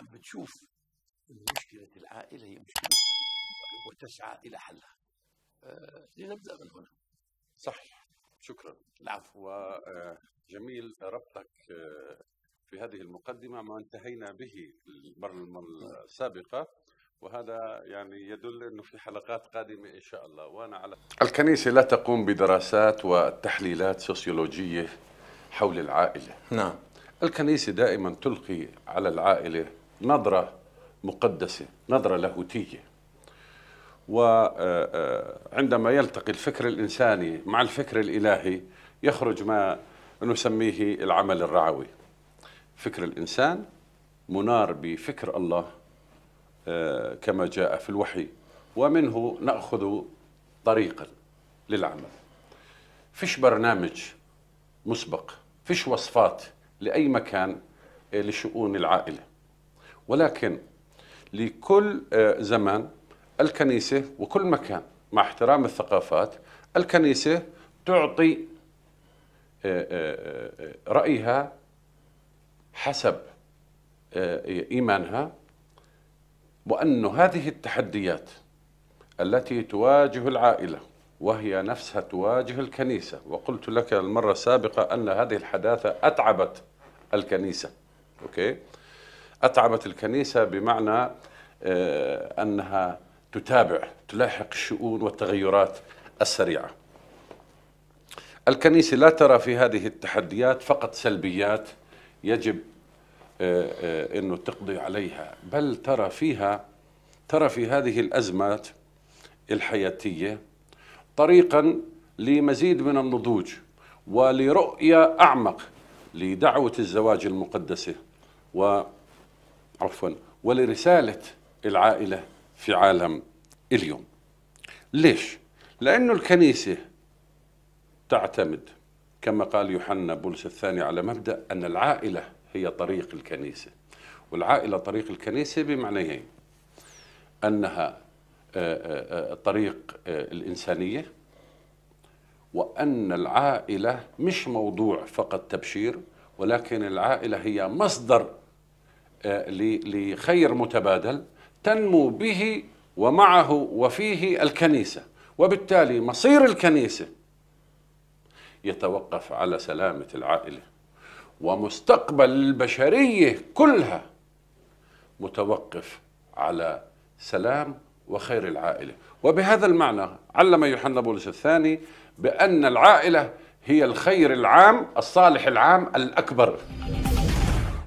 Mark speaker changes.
Speaker 1: عم بتشوف مشكلة العائلة هي مشكلة وتسعى إلى حلها أه لنبدأ من هنا صحيح شكرا العفو نعم. وجميل ربطك آه، في هذه المقدمة ما انتهينا به المرة السابقة وهذا يعني يدل انه في حلقات قادمه ان شاء الله وانا على الكنيسه لا تقوم بدراسات وتحليلات سوسيولوجيه حول العائله نعم الكنيسه دائما تلقي على العائله نظرة مقدسة نظرة لاهوتية وعندما آه، آه، يلتقي الفكر الإنساني مع الفكر الإلهي يخرج ما نسميه العمل الرعوي فكر الإنسان منار بفكر الله آه، كما جاء في الوحي ومنه نأخذ طريقا للعمل فيش برنامج مسبق فيش وصفات لأي مكان لشؤون العائلة ولكن لكل آه، زمان الكنيسة وكل مكان مع احترام الثقافات الكنيسة تعطي آه، آه، رأيها حسب إيمانها وأن هذه التحديات التي تواجه العائلة وهي نفسها تواجه الكنيسة وقلت لك المرة السابقة أن هذه الحداثة أتعبت الكنيسة أوكي أتعبت الكنيسة بمعنى آه، أنها تتابع تلاحق الشؤون والتغيرات السريعة الكنيسة لا ترى في هذه التحديات فقط سلبيات يجب آه، آه، أنه تقضي عليها بل ترى فيها ترى في هذه الأزمات الحياتية طريقا لمزيد من النضوج ولرؤية أعمق لدعوة الزواج المقدسة و عفوا ولرسالة العائلة في عالم اليوم ليش؟ لأنه الكنيسة تعتمد كما قال يوحنا بولس الثاني على مبدأ أن العائلة هي طريق الكنيسة والعائلة طريق الكنيسة بمعنيين إيه؟ أنها آه، آه، آه، طريق الإنسانية وأن العائلة مش موضوع فقط تبشير ولكن العائلة هي مصدر آه، لخير متبادل تنمو به ومعه وفيه الكنيسة وبالتالي مصير الكنيسة يتوقف على سلامة العائلة ومستقبل البشرية كلها متوقف على سلام وخير العائلة وبهذا المعنى علم يوحنا بولس الثاني بأن العائلة هي الخير العام الصالح العام الأكبر